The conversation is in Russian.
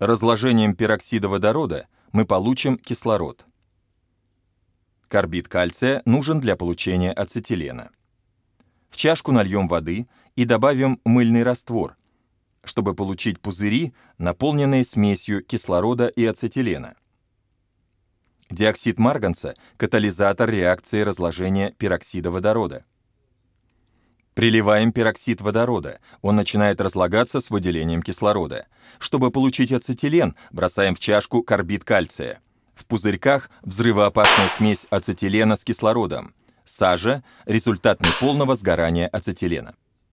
Разложением пероксида водорода мы получим кислород. Карбид кальция нужен для получения ацетилена. В чашку нальем воды и добавим мыльный раствор, чтобы получить пузыри, наполненные смесью кислорода и ацетилена. Диоксид марганца – катализатор реакции разложения пероксида водорода. Приливаем пероксид водорода, он начинает разлагаться с выделением кислорода. Чтобы получить ацетилен, бросаем в чашку карбид кальция. В пузырьках взрывоопасная смесь ацетилена с кислородом. Сажа – результат неполного сгорания ацетилена.